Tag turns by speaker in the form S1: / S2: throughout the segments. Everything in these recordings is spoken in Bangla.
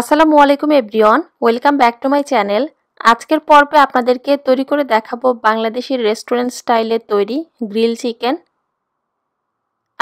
S1: আসসালামু আলাইকুম everyone welcome back to my channel আজকের পর্বে আপনাদেরকে তৈরি করে দেখাবো বাংলাদেশের রেস্টুরেন্ট স্টাইলে তৈরি গ্রিল চিকেন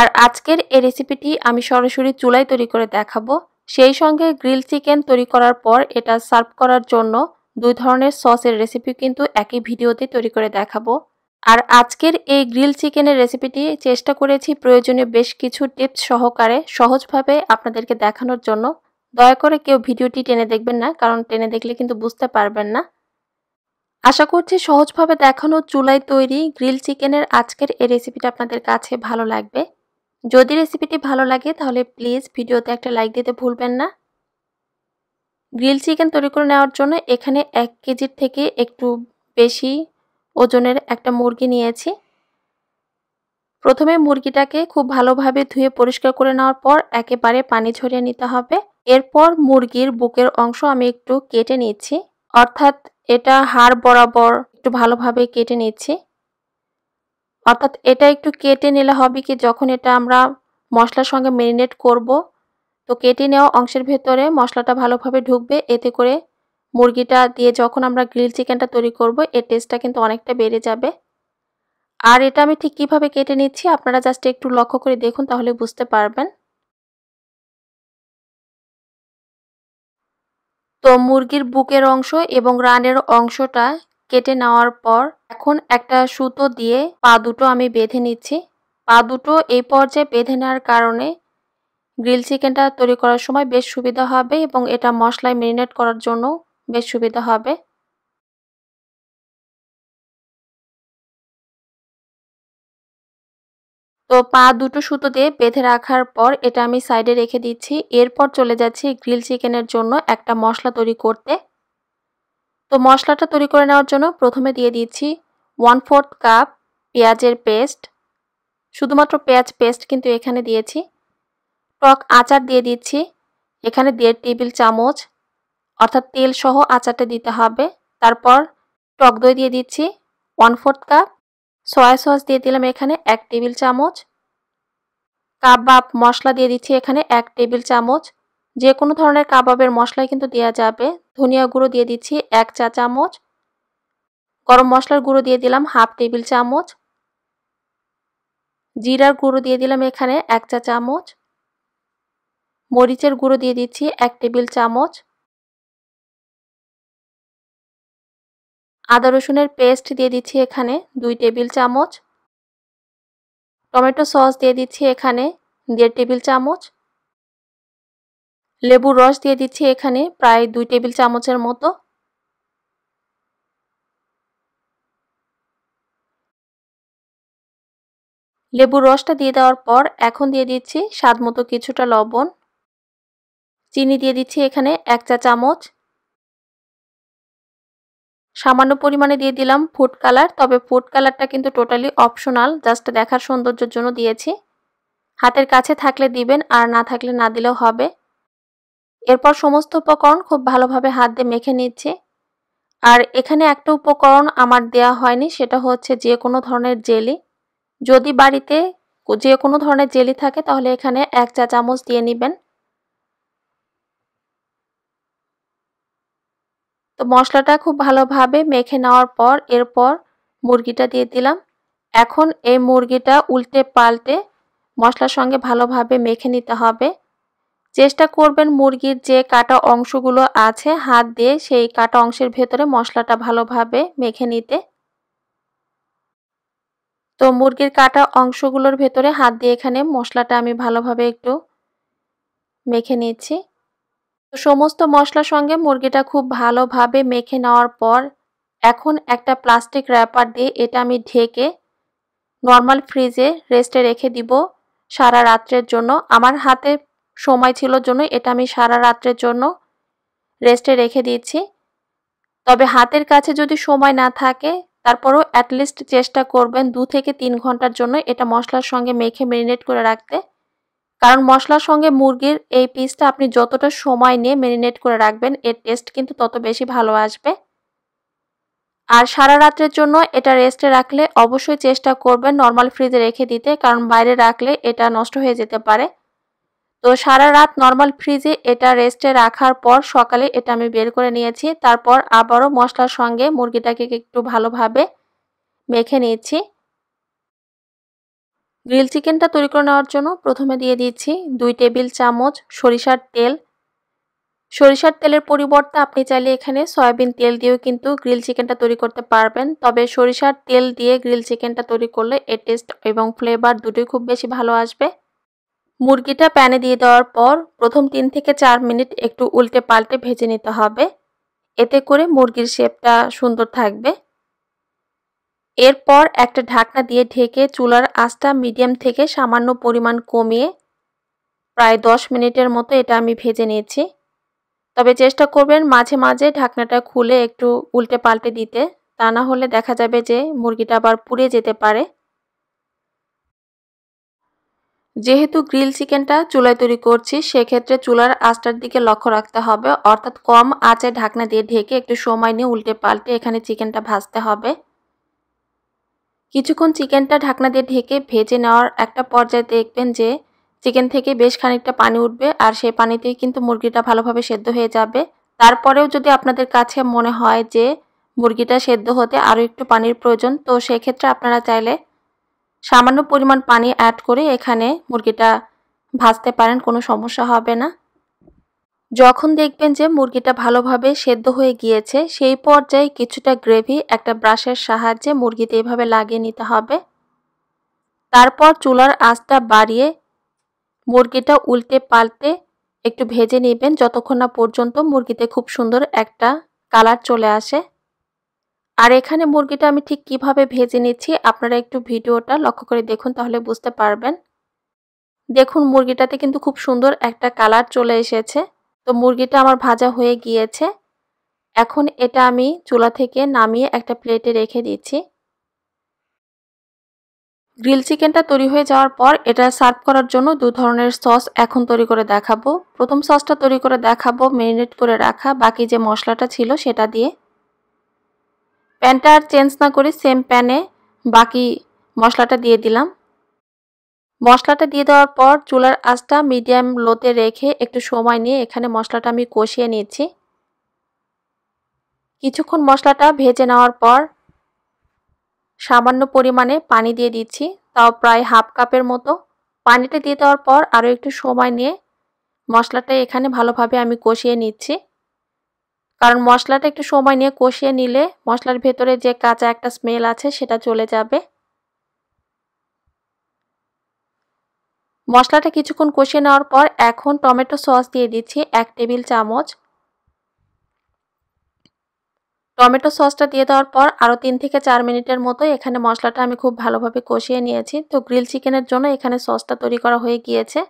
S1: আর আজকের এই রেসিপিটি আমি সরাসরি চুলায় তৈরি করে দেখাবো সেই সঙ্গে গ্রিল চিকেন তৈরি করার পর এটা সার্ভ করার জন্য দুই ধরনের সসের রেসিপি কিন্তু একই ভিডিওতে তৈরি করে দেখাবো আর আজকের এই গ্রিল চিকেনের রেসিপিটি চেষ্টা করেছি প্রয়োজনীয় বেশ কিছু টিপস সহকারে সহজভাবে আপনাদেরকে দেখানোর জন্য দয়া করে কেউ ভিডিওটি টেনে দেখবেন না কারণ টেনে দেখলে কিন্তু বুঝতে পারবেন না আশা করছি সহজভাবে দেখানো চুলায় তৈরি গ্রিল চিকেনের আজকের এই রেসিপিটা আপনাদের কাছে ভালো লাগবে যদি রেসিপিটি ভালো লাগে তাহলে প্লিজ ভিডিওতে একটা লাইক দিতে ভুলবেন না গ্রিল চিকেন তৈরি করে নেওয়ার জন্য এখানে এক কেজির থেকে একটু বেশি ওজনের একটা মুরগি নিয়েছি প্রথমে মুরগিটাকে খুব ভালোভাবে ধুয়ে পরিষ্কার করে নেওয়ার পর একেবারে পানি ঝরিয়ে নিতে হবে এরপর মুরগির বুকের অংশ আমি একটু কেটে নিচ্ছি অর্থাৎ এটা হাড় বরাবর একটু ভালোভাবে কেটে নিচ্ছি অর্থাৎ এটা একটু কেটে নিলে হবে কি যখন এটা আমরা মশলার সঙ্গে মেরিনেট করব তো কেটে নেওয়া অংশের ভেতরে মশলাটা ভালোভাবে ঢুকবে এতে করে মুরগিটা দিয়ে যখন আমরা গ্রিল চিকেনটা তৈরি করব এর টেস্টটা কিন্তু অনেকটা বেড়ে যাবে আর এটা আমি ঠিক কীভাবে কেটে নিচ্ছি আপনারা জাস্ট একটু লক্ষ্য করে দেখুন তাহলে বুঝতে পারবেন তো মুরগির বুকের অংশ এবং রানের অংশটা কেটে নেওয়ার পর এখন একটা সুতো দিয়ে পা দুটো আমি বেঁধে নিচ্ছি পা দুটো এই পর্যায়ে বেঁধে নেওয়ার কারণে গ্রিল চিকেনটা তৈরি করার সময় বেশ সুবিধা হবে এবং এটা মশলায় মেরিনেট করার জন্য বেশ সুবিধা হবে তো পা দুটো সুতো দিয়ে বেঁধে রাখার পর এটা আমি সাইডে রেখে দিচ্ছি এরপর চলে যাচ্ছি গ্রিল চিকেনের জন্য একটা মশলা তৈরি করতে তো মশলাটা তৈরি করে নেওয়ার জন্য প্রথমে দিয়ে দিচ্ছি ওয়ান ফোর্থ কাপ পেঁয়াজের পেস্ট শুধুমাত্র পেঁয়াজ পেস্ট কিন্তু এখানে দিয়েছি টক আচার দিয়ে দিচ্ছি এখানে দেড় টেবিল চামচ অর্থাৎ তেল সহ আচারটা দিতে হবে তারপর টক দই দিয়ে দিচ্ছি one fourth cup soya sauce দিয়ে দিলাম এখানে এক টেবিল চামচ কাবাব মশলা দিয়ে দিচ্ছি এখানে এক টেবিল চামচ যে কোনো ধরনের কাবাবের মশলাই কিন্তু দেওয়া যাবে ধনিয়া গুঁড়ো দিয়ে দিচ্ছি এক চা চামচ গরম মশলার গুঁড়ো দিয়ে দিলাম হাফ টেবিল চামচ জিরার গুঁড়ো দিয়ে দিলাম এখানে এক চা চামচ মরিচের গুঁড়ো দিয়ে দিচ্ছি এক টেবিল চামচ আদা রসুনের পেস্ট দিয়ে দিচ্ছি এখানে দুই টেবিল চামচ টমেটো সস দিয়ে দিচ্ছি এখানে দেড় টেবিল চামচ লেবুর রস দিয়ে দিচ্ছি এখানে প্রায় দুই টেবিল চামচের মতো লেবুর রসটা দিয়ে দেওয়ার পর এখন দিয়ে দিচ্ছি স্বাদ মতো কিছুটা লবণ চিনি দিয়ে দিচ্ছি এখানে এক চা চামচ সামান্য পরিমাণে দিয়ে দিলাম ফুড কালার তবে ফুড কালারটা কিন্তু টোটালি অপশনাল জাস্ট দেখার সৌন্দর্যের জন্য দিয়েছি হাতের কাছে থাকলে দিবেন আর না থাকলে না দিলেও হবে এরপর সমস্ত উপকরণ খুব ভালোভাবে হাত দিয়ে মেখে নিচ্ছি আর এখানে একটা উপকরণ আমার দেয়া হয়নি সেটা হচ্ছে যে কোনো ধরনের জেলি যদি বাড়িতে যে কোনো ধরনের জেলি থাকে তাহলে এখানে এক চা চামচ দিয়ে নেবেন তো মশলাটা খুব ভালোভাবে মেখে নেওয়ার পর এরপর মুরগিটা দিয়ে দিলাম এখন এই মুরগিটা উল্টে পাল্টে মশলার সঙ্গে ভালোভাবে মেখে নিতে হবে চেষ্টা করবেন মুরগির যে কাটা অংশগুলো আছে হাত দিয়ে সেই কাটা অংশের ভেতরে মশলাটা ভালোভাবে মেখে নিতে তো মুরগির কাটা অংশগুলোর ভেতরে হাত দিয়ে এখানে মশলাটা আমি ভালোভাবে একটু মেখে নিচ্ছি সমস্ত মশলার সঙ্গে মুরগিটা খুব ভালোভাবে মেখে নেওয়ার পর এখন একটা প্লাস্টিক র্যাপার দিয়ে এটা আমি ঢেকে নর্মাল ফ্রিজে রেস্টে রেখে দিব সারা রাত্রের জন্য আমার হাতে সময় ছিল জন্য এটা আমি সারা রাত্রের জন্য রেস্টে রেখে দিচ্ছি তবে হাতের কাছে যদি সময় না থাকে তারপরও অ্যাটলিস্ট চেষ্টা করবেন দু থেকে তিন ঘন্টার জন্য এটা মশলার সঙ্গে মেখে মেরিনেট করে রাখতে কারণ মশলার সঙ্গে মুরগির এই পিসটা আপনি যতটা সময় নিয়ে ম্যারিনেট করে রাখবেন এর টেস্ট কিন্তু তত বেশি ভালো আসবে আর সারা রাত্রের জন্য এটা রেস্টে রাখলে অবশ্যই চেষ্টা করবেন নর্মাল ফ্রিজে রেখে দিতে কারণ বাইরে রাখলে এটা নষ্ট হয়ে যেতে পারে তো সারা রাত নর্মাল ফ্রিজে এটা রেস্টে রাখার পর সকালে এটা আমি বের করে নিয়েছি তারপর আবারও মশলার সঙ্গে মুরগিটাকে একটু ভালোভাবে মেখে নিয়েছি গ্রিল চিকেনটা তৈরি করে নেওয়ার জন্য প্রথমে দিয়ে দিচ্ছি দুই টেবিল চামচ সরিষার তেল সরিষার তেলের পরিবর্তে আপনি চাইলে এখানে সয়াবিন তেল দিয়েও কিন্তু গ্রিল চিকেনটা তৈরি করতে পারবেন তবে সরিষার তেল দিয়ে গ্রিল চিকেনটা তৈরি করলে এ টেস্ট এবং ফ্লেভার দুটোই খুব বেশি ভালো আসবে মুরগিটা প্যানে দিয়ে দেওয়ার পর প্রথম তিন থেকে চার মিনিট একটু উল্টে পাল্টে ভেজে নিতে হবে এতে করে মুরগির শেপটা সুন্দর থাকবে এরপর একটা ঢাকনা দিয়ে ঢেকে চুলার আঁচটা মিডিয়াম থেকে সামান্য পরিমাণ কমিয়ে প্রায় দশ মিনিটের মতো এটা আমি ভেজে নিয়েছি তবে চেষ্টা করবেন মাঝে মাঝে ঢাকনাটা খুলে একটু উল্টে পাল্টে দিতে তা না হলে দেখা যাবে যে মুরগিটা আবার পুড়ে যেতে পারে যেহেতু গ্রিল চিকেনটা চুলায় তৈরি করছি সেক্ষেত্রে চুলার আঁচটার দিকে লক্ষ্য রাখতে হবে অর্থাৎ কম আঁচে ঢাকনা দিয়ে ঢেকে একটু সময় নিয়ে উল্টে পাল্টে এখানে চিকেনটা ভাজতে হবে কিছুক্ষণ চিকেনটা ঢাকনা দিয়ে ঢেকে ভেজে নেওয়ার একটা পর্যায়ে দেখবেন যে চিকেন থেকে বেশ খানিকটা পানি উঠবে আর সেই পানিতেই কিন্তু মুরগিটা ভালোভাবে সেদ্ধ হয়ে যাবে তারপরেও যদি আপনাদের কাছে মনে হয় যে মুরগিটা সেদ্ধ হতে আরও একটু পানির প্রয়োজন তো সেক্ষেত্রে আপনারা চাইলে সামান্য পরিমাণ পানি অ্যাড করে এখানে মুরগিটা ভাজতে পারেন কোনো সমস্যা হবে না যখন দেখবেন যে মুরগিটা ভালোভাবে সেদ্ধ হয়ে গিয়েছে সেই পর্যায়ে কিছুটা গ্রেভি একটা ব্রাশের সাহায্যে মুরগিতে এভাবে লাগিয়ে নিতে হবে তারপর চুলার আঁচটা বাড়িয়ে মুরগিটা উল্টে পাল্টে একটু ভেজে নেবেন যতক্ষণ না পর্যন্ত মুরগিতে খুব সুন্দর একটা কালার চলে আসে আর এখানে মুরগিটা আমি ঠিক কিভাবে ভেজে নিচ্ছি আপনারা একটু ভিডিওটা লক্ষ্য করে দেখুন তাহলে বুঝতে পারবেন দেখুন মুরগিটাতে কিন্তু খুব সুন্দর একটা কালার চলে এসেছে তো মুরগিটা আমার ভাজা হয়ে গিয়েছে এখন এটা আমি চুলা থেকে নামিয়ে একটা প্লেটে রেখে দিচ্ছি গ্রিল চিকেনটা তৈরি হয়ে যাওয়ার পর এটা সার্ভ করার জন্য দু ধরনের সস এখন তৈরি করে দেখাবো প্রথম সসটা তৈরি করে দেখাবো মেরিনেট করে রাখা বাকি যে মশলাটা ছিল সেটা দিয়ে প্যানটা আর চেঞ্জ না করে সেম প্যানে বাকি মশলাটা দিয়ে দিলাম মশলাটা দিয়ে দেওয়ার পর চুলার আঁচটা মিডিয়াম লোতে রেখে একটু সময় নিয়ে এখানে মশলাটা আমি কষিয়ে নিচ্ছি কিছুক্ষণ মশলাটা ভেজে নেওয়ার পর সামান্য পরিমাণে পানি দিয়ে দিচ্ছি তাও প্রায় হাফ কাপের মতো পানিটা দিয়ে দেওয়ার পর আরও একটু সময় নিয়ে মশলাটা এখানে ভালোভাবে আমি কষিয়ে নিচ্ছি কারণ মশলাটা একটু সময় নিয়ে কষিয়ে নিলে মশলার ভেতরে যে কাঁচা একটা স্মেল আছে সেটা চলে যাবে মশলাটা কিছুক্ষণ কষিয়ে নেওয়ার পর এখন টমেটো সস দিয়ে দিচ্ছি এক টেবিল চামচ টমেটো সসটা দিয়ে দেওয়ার পর আরও তিন থেকে চার মিনিটের মতো এখানে মশলাটা আমি খুব ভালোভাবে কষিয়ে নিয়েছি তো গ্রিল চিকেনের জন্য এখানে সসটা তৈরি করা হয়ে গিয়েছে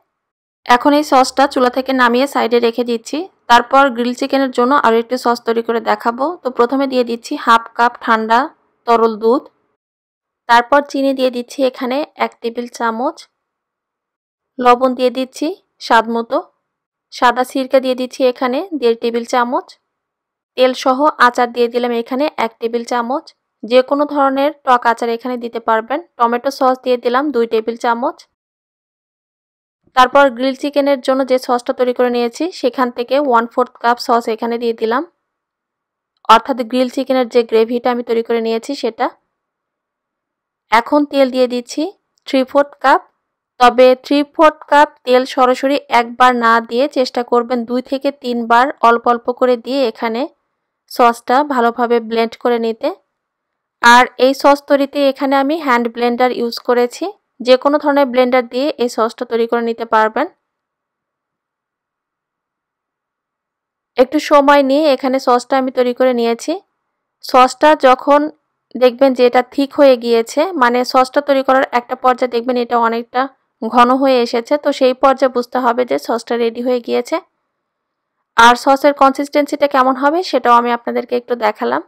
S1: এখন এই সসটা চুলা থেকে নামিয়ে সাইডে রেখে দিচ্ছি তারপর গ্রিল চিকেনের জন্য আরও একটি সস তৈরি করে দেখাবো তো প্রথমে দিয়ে দিচ্ছি হাফ কাপ ঠান্ডা তরল দুধ তারপর চিনি দিয়ে দিচ্ছি এখানে এক টেবিল চামচ লবণ দিয়ে দিচ্ছি স্বাদ মতো সাদা সিরকা দিয়ে দিচ্ছি এখানে দেড় টেবিল চামচ তেল সহ আচার দিয়ে দিলাম এখানে এক টেবিল চামচ যে কোনো ধরনের টক আচার এখানে দিতে পারবেন টমেটো সস দিয়ে দিলাম দুই টেবিল চামচ তারপর গ্রিল চিকেনের জন্য যে সসটা তৈরি করে নিয়েছি সেখান থেকে ওয়ান ফোর্থ কাপ সস এখানে দিয়ে দিলাম অর্থাৎ গ্রিল চিকেনের যে গ্রেভিটা আমি তৈরি করে নিয়েছি সেটা এখন তেল দিয়ে দিচ্ছি থ্রি ফোর্থ কাপ তবে থ্রি ফোর্থ কাপ তেল সরাসরি একবার না দিয়ে চেষ্টা করবেন দুই থেকে তিনবার অল্প অল্প করে দিয়ে এখানে সসটা ভালোভাবে ব্লেন্ড করে নিতে আর এই সস তৈরিতে এখানে আমি হ্যান্ড ব্লেন্ডার ইউজ করেছি যে কোনো ধরনের ব্লেন্ডার দিয়ে এই সসটা তৈরি করে নিতে পারবেন একটু সময় নিয়ে এখানে সসটা আমি তৈরি করে নিয়েছি সসটা যখন দেখবেন যে এটা ঠিক হয়ে গিয়েছে মানে সসটা তৈরি করার একটা পর্যায়ে দেখবেন এটা অনেকটা ঘন হয়ে এসেছে তো সেই পর্যায়ে বুঝতে হবে যে সসটা রেডি হয়ে গিয়েছে আর সসের কনসিস্টেন্সিটা কেমন হবে সেটাও আমি আপনাদেরকে একটু দেখালাম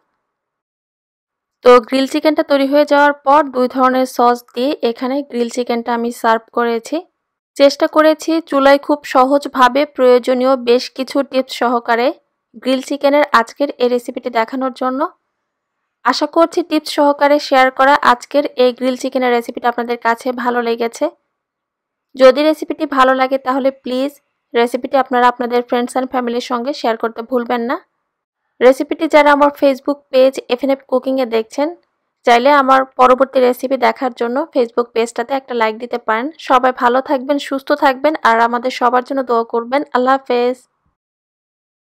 S1: তো গ্রিল চিকেনটা তৈরি হয়ে যাওয়ার পর দুই ধরনের সস দিয়ে এখানে গ্রিল চিকেনটা আমি সার্ভ করেছি চেষ্টা করেছি চুলায় খুব সহজভাবে প্রয়োজনীয় বেশ কিছু টিপস সহকারে গ্রিল চিকেনের আজকের এই রেসিপিটি দেখানোর জন্য আশা করছি টিপস সহকারে শেয়ার করা আজকের এই গ্রিল চিকেনের রেসিপিটা আপনাদের কাছে ভালো লেগেছে যদি রেসিপিটি ভালো লাগে তাহলে প্লিজ রেসিপিটি আপনারা আপনাদের ফ্রেন্ডস অ্যান্ড ফ্যামিলির সঙ্গে শেয়ার করতে ভুলবেন না রেসিপিটি যারা আমার ফেসবুক পেজ এফ এফ কুকিংয়ে দেখছেন চাইলে আমার পরবর্তী রেসিপি দেখার জন্য ফেসবুক পেজটাতে একটা লাইক দিতে পারেন সবাই ভালো থাকবেন সুস্থ থাকবেন আর আমাদের সবার জন্য দোয়া করবেন আল্লাহ হাফেজ